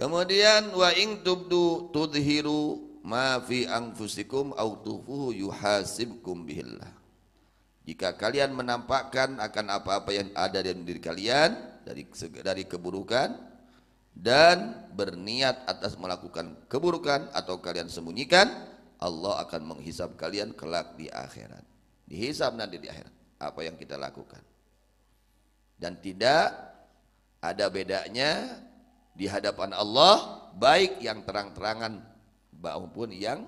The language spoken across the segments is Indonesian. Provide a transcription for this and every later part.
Kemudian wa ing tubdu tudhiru ma fi anfusikum au tufuhu yuhasibkum bihillah. Jika kalian menampakkan akan apa-apa yang ada dalam diri kalian dari dari keburukan dan berniat atas melakukan keburukan atau kalian sembunyikan, Allah akan menghisap kalian kelak di akhirat. Dihisap nanti di akhirat apa yang kita lakukan. Dan tidak ada bedanya di hadapan Allah baik yang terang-terangan maupun yang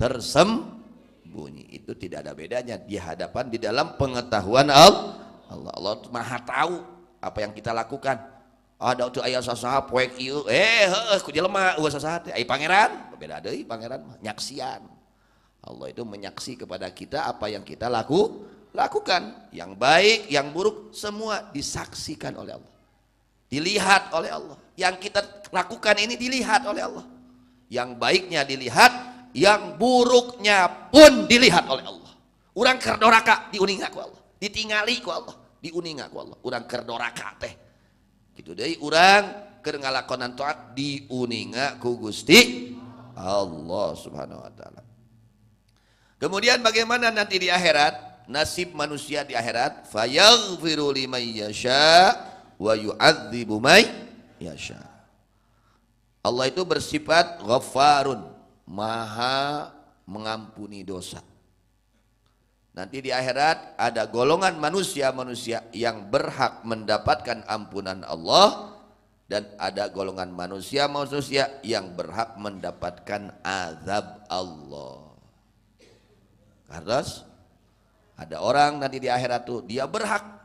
tersembunyi itu tidak ada bedanya di hadapan di dalam pengetahuan Allah Allah Allah maha tahu apa yang kita lakukan ada tuh ayah sah-sah poek iu eh aku ku jelema sah sasaha teh pangeran beda deui pangeran mah nyaksian Allah itu menyaksi kepada kita apa yang kita laku lakukan yang baik yang buruk semua disaksikan oleh Allah Dilihat oleh Allah. Yang kita lakukan ini dilihat oleh Allah. Yang baiknya dilihat, yang buruknya pun dilihat oleh Allah. Orang kerdoraka diuninga ku Allah. Ditingali ku Allah. Diuninga ku Allah. Orang kerdoraka teh. Gitu deh orang kerengalakonan taat diuninga ku Gusti Allah Subhanahu wa taala. Kemudian bagaimana nanti di akhirat nasib manusia di akhirat fayaghfiru liman yasha wa yu'adzibu may yasha. Allah itu bersifat ghaffarun, maha mengampuni dosa. Nanti di akhirat ada golongan manusia-manusia yang berhak mendapatkan ampunan Allah dan ada golongan manusia-manusia yang berhak mendapatkan azab Allah. Kardas ada orang nanti di akhirat tuh dia berhak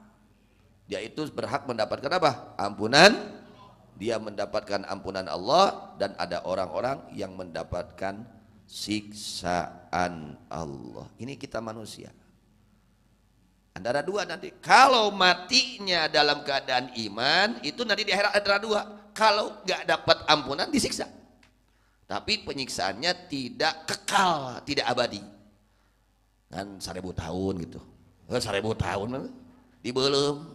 dia itu berhak mendapatkan apa? Ampunan. Dia mendapatkan ampunan Allah dan ada orang-orang yang mendapatkan siksaan Allah. Ini kita manusia. Antara dua nanti. Kalau matinya dalam keadaan iman, itu nanti di akhirat antara dua. Kalau nggak dapat ampunan disiksa. Tapi penyiksaannya tidak kekal, tidak abadi. Kan seribu tahun gitu. Eh, seribu tahun. di belum.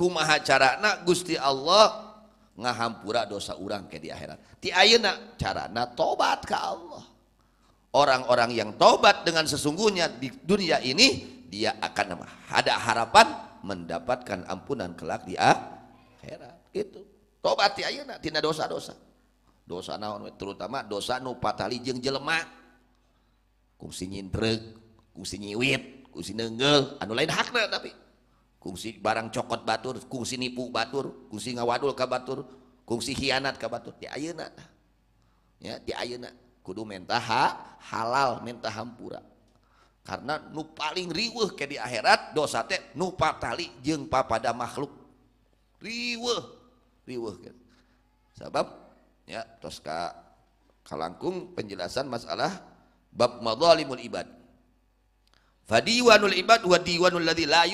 kumaha carana Gusti Allah ngahampura dosa orang ke di akhirat ti cara, nak tobat ke Allah orang-orang yang tobat dengan sesungguhnya di dunia ini dia akan ada harapan mendapatkan ampunan kelak di akhirat gitu tobat ti ayeuna tina dosa-dosa dosa naon terutama dosa nu patali jeung jelema kungsi nyintreg kungsi nyiwit kungsi nenggel anu lain hakna tapi kungsi barang cokot batur kungsi nipu batur kungsi ngawadul ka batur kungsi hianat ka batur di ayeuna ya di ayeuna kudu mentaha halal mentah hampura karena nu paling riweuh ke di akhirat dosa teh nu patali jeung papada makhluk riweuh riweuh kan sebab ya terus ka kalangkung penjelasan masalah bab madzalimul ibad fadiwanul ibad wa diwanul ladzi la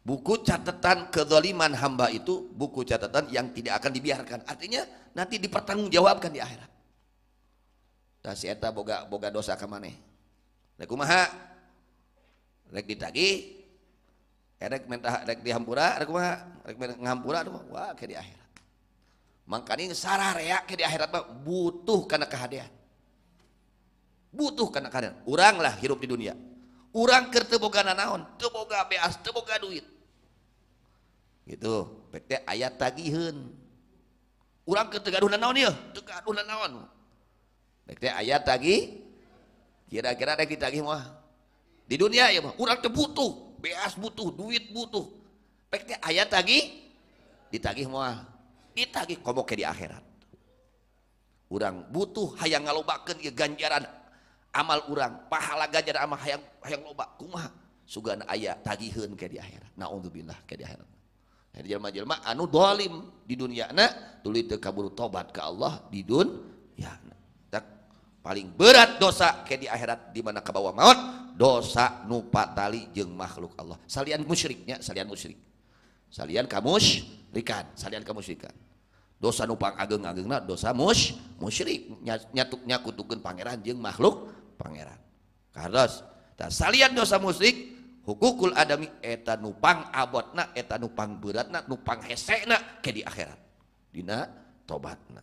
Buku catatan kezaliman hamba itu buku catatan yang tidak akan dibiarkan. Artinya nanti dipertanggungjawabkan di akhirat. Tah si eta boga boga dosa ka maneh. Rek kumaha? Rek ditagih. Eh, rek mentah rek dihampura, rek kumaha? Rek ngampura wah ke di akhirat. Makanya sarah rea ke di akhirat mah butuh karena kehadiran. Butuh karena kehadiran. Urang lah hidup di dunia urang ketebokanan naon semoga beasga duit gitu PT ayat tagih urang ketegaan na aya kira-kiraih di dunia kurang terbutuh beas butuh duit butuh ayat lagi ditagihtagih di at urang butuh hanya ngalo bakat keganjaran amal urang pahala gajar amah yang yang obakkuma sugan ayat tagih ke dikhirat Nah untukdah kekhirat anulim di dunia tuli kabul tobat ke Allah did dunia paling berat dosa ke di akhirat dimana ke bawahmat dosa nupa tali je makhluk Allah salyan musyriknya salian musyrik salian kamusy ikan salian kamu musyrika sa nupang agengng dosa mus musyrik nyatuknyakutuken Pangeran je makhluk Pangeran dan kalian dosa musik hukukul adami Eeta Nupang abotnaketa nupang beratnak nupang di akhirat tobat nga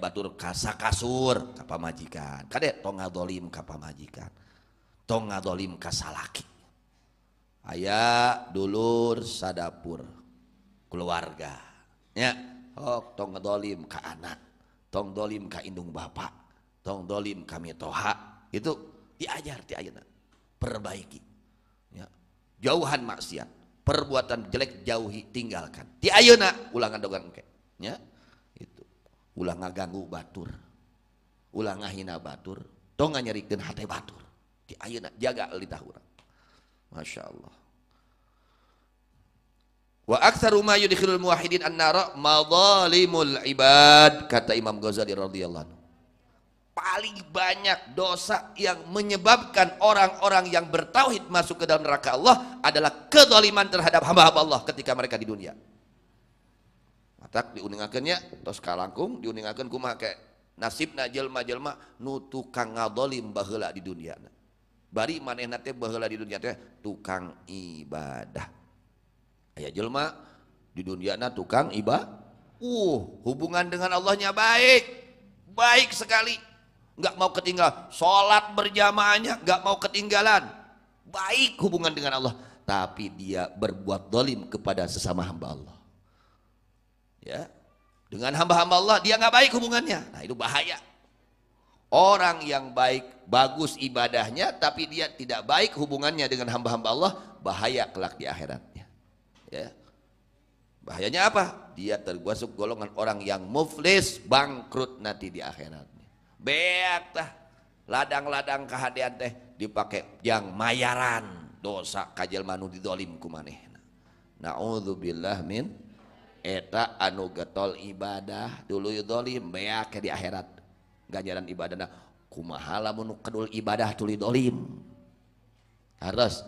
Batur kasa kasur kapal majikan kadek tong ngadolim kapal majikan tong ngadolim kasalaki ayah dulur sadapur keluarga ya ok tong ngadolim ke anak tong dolim ke indung bapak tong dolim kami toha itu diajar diajar perbaiki ya jauhan maksiat perbuatan jelek jauhi tinggalkan ti ayeuna ulangan dogang ke ya, itu ulah ngaganggu batur ulah ngahina batur tong nganyerikeun hate batur di ayeuna jaga lidah urang. Masya Allah. Wa aktsaru ma yudkhilul muwahhidin an-nara madzalimul ibad kata Imam Ghazali radhiyallahu anhu. Paling banyak dosa yang menyebabkan orang-orang yang bertauhid masuk ke dalam neraka Allah adalah kedoliman terhadap hamba-hamba Allah ketika mereka di dunia. Matak diuningakeunnya tos kalangkung diuningakeun kumaha ke nasibna jelma-jelma nu tukang ngadzalim baheula di dunia bari manehna teh baheula di dunia teh tukang ibadah aya jelma di dunia na tukang ibadah uh hubungan dengan Allahnya baik baik sekali nggak mau ketinggalan sholat berjamaahnya nggak mau ketinggalan baik hubungan dengan Allah tapi dia berbuat dolim kepada sesama hamba Allah ya dengan hamba-hamba Allah dia nggak baik hubungannya nah itu bahaya Orang yang baik, bagus ibadahnya, tapi dia tidak baik hubungannya dengan hamba-hamba Allah, bahaya kelak di akhiratnya. Ya. Bahayanya apa? Dia termasuk golongan orang yang muflis, bangkrut nanti di akhiratnya. Beak tah, ladang-ladang kehadian teh dipakai yang mayaran dosa kajal manu didolim kumanehna. Na'udzubillah min eta anu getol ibadah dulu yudolim beak di akhirat punya ajaran ibadah ku mahala ibadah tulilim harus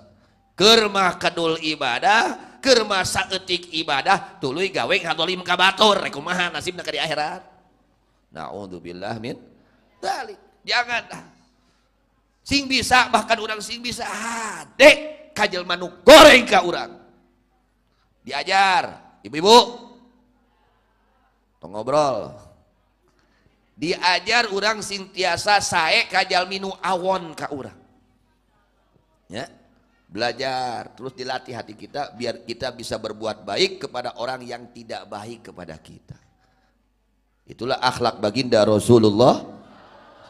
kemah Keul ibadah kerma sakittik ibadah tulu gawelimtorkht bisa bahkan orang bisa goreng diajar ibubu men ngobrol diajar orang sintiasa sae kajal minu awon ka orang ya belajar terus dilatih hati kita biar kita bisa berbuat baik kepada orang yang tidak baik kepada kita itulah akhlak baginda Rasulullah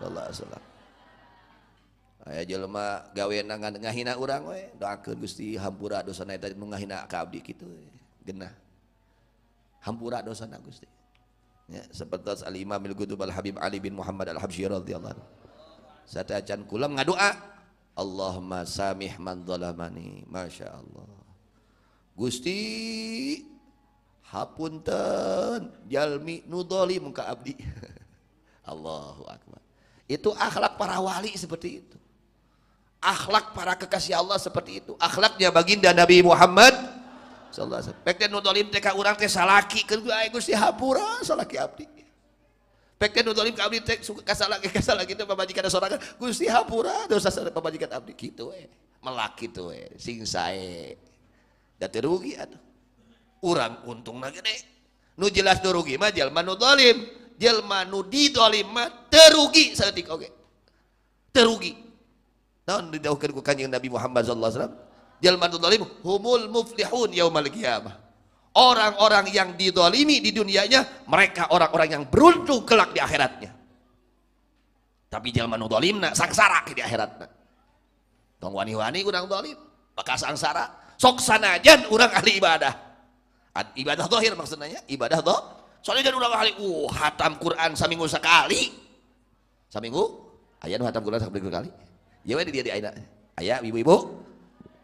sallallahu alaihi wasallam Ayah jelema gawe nangan ngahina orang we doakeun Gusti hampura dosa naik tadi ngahina ka abdi kitu genah hampura naik Gusti Ya, seperti Al-Imam Al-Qutub Al-Habib Ali bin Muhammad Al-Habsyi radhiyallahu anhu. Sate acan kula ngadoa Allahumma samih man zalamani. Masya Allah. Gusti hapunten jalmi nu zalim ka abdi. Allahu akbar. Itu akhlak para wali seperti itu. Akhlak para kekasih Allah seperti itu. Akhlaknya baginda Nabi Muhammad sallallahu alaihi wasallam. Pek nu dolim teh ka urang teh salaki keur aya Gusti hapura salaki abdi. Pek nu dolim ka abdi teh suka kasalaki kasalaki teh pamajikan sorangan Gusti hapura dosa pamajikan abdi kitu we. Melak kitu we, sing sae. Da teu rugi atuh. Urang untungna gede. Nu jelas terugi rugi mah jalma nu dolim, jalma nu didolim mah terugi saeutik oge. Okay. Terugi. Naon didauhkeun ku Kanjeng Nabi Muhammad sallallahu alaihi wasallam? Jalman dolim humul muflihun yaumal qiyamah. Orang-orang yang didolimi di dunianya, mereka orang-orang yang beruntung kelak di akhiratnya. Tapi jalman dolimna sangsara di akhiratna. Tong wani-wani kurang dolim, maka sangsara. Sok sanajan orang ahli ibadah. ibadah dohir maksudnya, ya, ibadah doh. Soalnya jadi orang ahli, uh, hatam Quran seminggu sekali. Seminggu? Ayah nu hatam Quran seminggu sekali. Ya dia di aina. Ayah ibu-ibu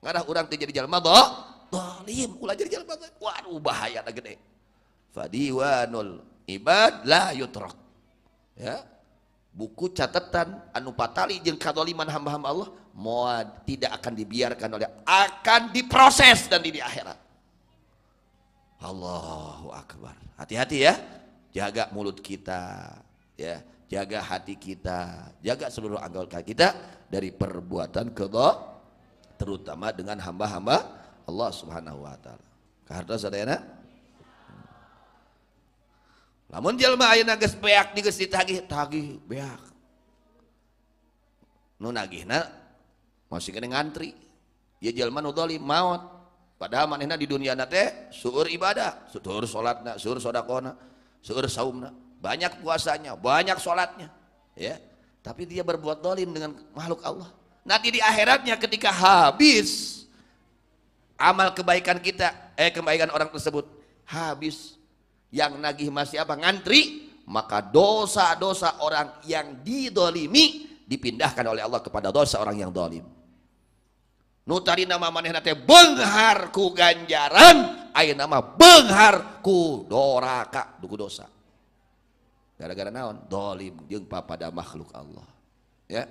ngarah orang teh jadi jalma doh dolim ulah jadi jalma doh waduh bahaya na gede fadiwanul ibad la yutrok ya buku catatan anu patali jeng kadoliman hamba-hamba Allah moad tidak akan dibiarkan oleh akan diproses dan di akhirat Allahu akbar hati-hati ya jaga mulut kita ya jaga hati kita jaga seluruh anggota kita dari perbuatan kedok terutama dengan hamba-hamba Allah Subhanahu wa taala. Kahartos sadayana? Lamun jelma ayeuna geus beak di geus ditagih, tagih beak. Nu nagihna masih kena ngantri. Ya jelma nu zalim maot. Padahal manehna di dunia teh suur ibadah, suur salatna, suur sedekahna, suur saumna, banyak puasanya, banyak salatnya, ya. Tapi dia berbuat dolim dengan makhluk Allah. Nanti di akhiratnya ketika habis amal kebaikan kita, eh kebaikan orang tersebut habis. Yang nagih masih apa? Ngantri. Maka dosa-dosa orang yang didolimi dipindahkan oleh Allah kepada dosa orang yang dolim. Nutari nama maneh nate bengharku ganjaran, ayat nama bengharku doraka duku dosa. Gara-gara naon? Dolim jeung pada makhluk Allah. Ya.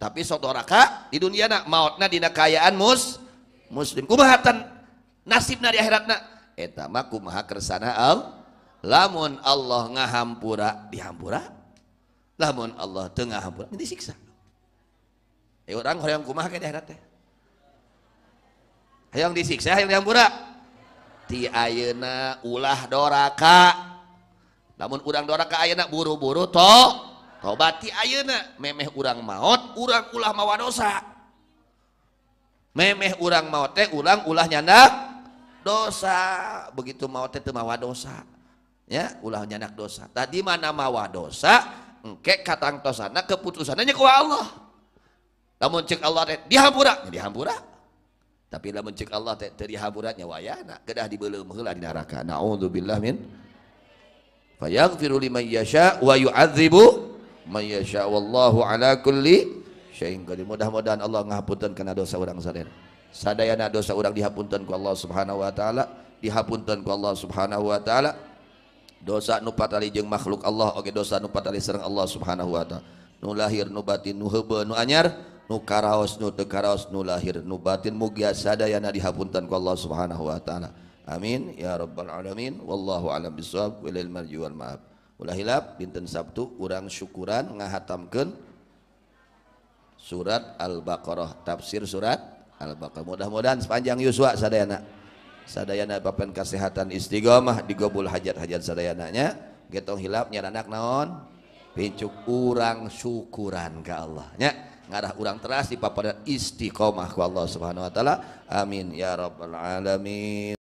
tapi suatu raka di dunia nak mautna dina kayaan mus muslim kumahatan nasibna di akhirat nak etama mah kumaha kersana al lamun Allah ngahampura dihampura lamun Allah tengah hampura nanti siksa eh orang yang kumaha ke di akhirat teh yang disiksa yang dihampura ti ayeuna ulah doraka lamun urang doraka ayeuna buru-buru toh tobati ayeuna memeh urang maot, urang ulah mawa dosa memeh urang maot teh urang ulah nyandak dosa begitu maot teh mawa dosa ya ulah nyanak dosa tadi mana mawa dosa engke katangtosana keputusannya ku Allah lamun cek Allah teh dihampura ya dihampura tapi lamun cek Allah teh teu dihampuratnya wayana kedah dibeuleum heula di neraka Nauzubillah min fayaghfiru liman yasha wa yu'adzibu may yasha wallahu ala kulli syai'in qadir. Mudah-mudahan Allah ngahapuntenkeun dosa urang sadaya. Sadayana dosa urang dihapunten ku Allah Subhanahu wa taala, dihapunten ku Allah Subhanahu wa taala. Dosa nu patali jeung makhluk Allah oge dosa nu patali sareng Allah Subhanahu wa taala. Nu lahir nu batin nu heubeun nu anyar nu karaos nu teu karaos nu lahir nu batin mugia sadayana dihapunten ku Allah Subhanahu wa taala. Amin ya rabbal alamin wallahu alam bisawab walil marji wal ma'ab ulah hilap dinten Sabtu urang syukuran ngahatamkeun surat Al-Baqarah tafsir surat Al-Baqarah mudah-mudahan sepanjang Yuswa sadayana sadayana papan kesehatan istiqomah digobul hajat-hajat sadayananya getong hilap nyaranak naon pincuk urang syukuran ke Allah ngarah urang teras di istiqomah ku Allah Subhanahu wa taala amin ya rabbal alamin